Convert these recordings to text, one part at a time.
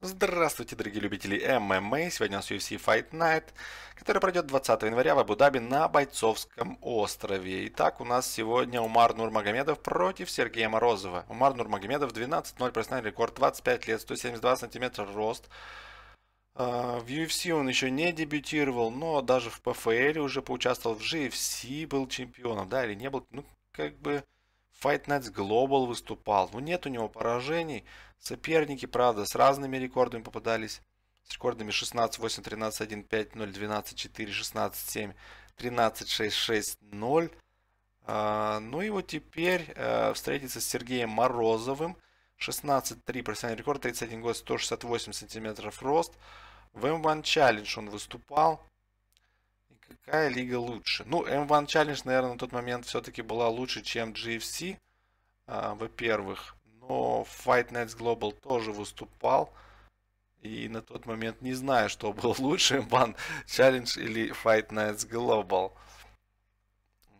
Здравствуйте, дорогие любители ММА! Сегодня у нас UFC Fight Night, который пройдет 20 января в Абу-Даби на Бойцовском острове. Итак, у нас сегодня Умар Нурмагомедов против Сергея Морозова. Умар Нурмагомедов 12-0, профессиональный рекорд, 25 лет, 172 сантиметра рост. А, в UFC он еще не дебютировал, но даже в ПФЛ уже поучаствовал, в GFC был чемпионом, да, или не был, ну, как бы Fight Nights Global выступал. Ну, нет у него поражений. Соперники, правда, с разными рекордами попадались. С рекордами 16, 8, 13, 1, 5, 0, 12, 4, 16, 7, 13, 6, 6, 0. А, ну и вот теперь а, э, встретиться с Сергеем Морозовым. 16-3 профессиональный рекорд, 31 год, 168 сантиметров рост. В M1 Challenge он выступал. Какая лига лучше? Ну, M1 Challenge, наверное, на тот момент все-таки была лучше, чем GFC, э, а, во-первых. Но Fight Nights Global тоже выступал. И на тот момент не знаю, что было лучше, M1 Challenge или Fight Nights Global.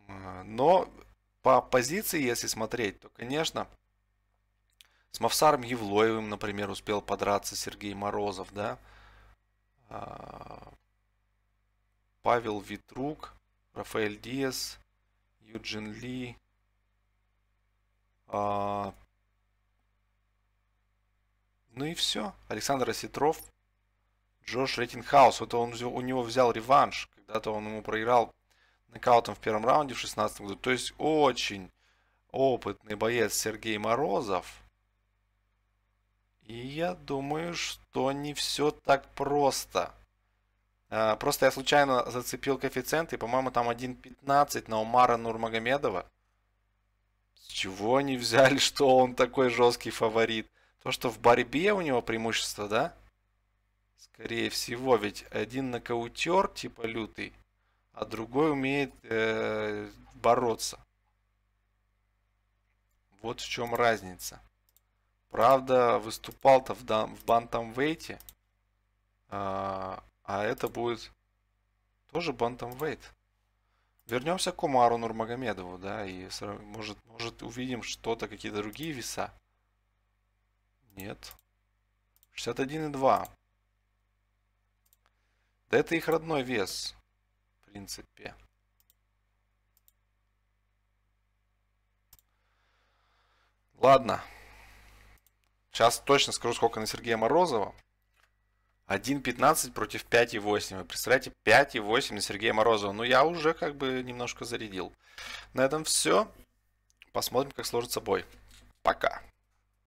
А, но по позиции, если смотреть, то, конечно, с Мавсаром Евлоевым, например, успел подраться Сергей Морозов, да. А, Павел Витрук, Рафаэль Диас, Юджин Ли, а... ну и все. Александр Осетров, Джош Рейтингхаус. Это он у него взял реванш. Когда-то он ему проиграл нокаутом в первом раунде в 16 году. То есть очень опытный боец Сергей Морозов. И я думаю, что не все так просто. Э, просто я случайно зацепил коэффициент, и, по-моему, там 1.15 на Умара Нурмагомедова. С чего они взяли, что он такой жесткий фаворит? То, что в борьбе у него преимущество, да? Скорее всего, ведь один нокаутер, типа лютый, а другой умеет э, бороться. Вот в чем разница. Правда, выступал-то в, в бантамвейте. Э, а, а это будет тоже бантамвейт. Вернемся к Умару Нурмагомедову, да, и может, может увидим что-то, какие-то другие веса. Нет. 61,2. Да это их родной вес, в принципе. Ладно. Сейчас точно скажу, сколько на Сергея Морозова. 1.15 против 5.8. Вы представляете, 5.8 на Сергея Морозова. Ну, я уже как бы немножко зарядил. На этом все. Посмотрим, как сложится бой. Пока.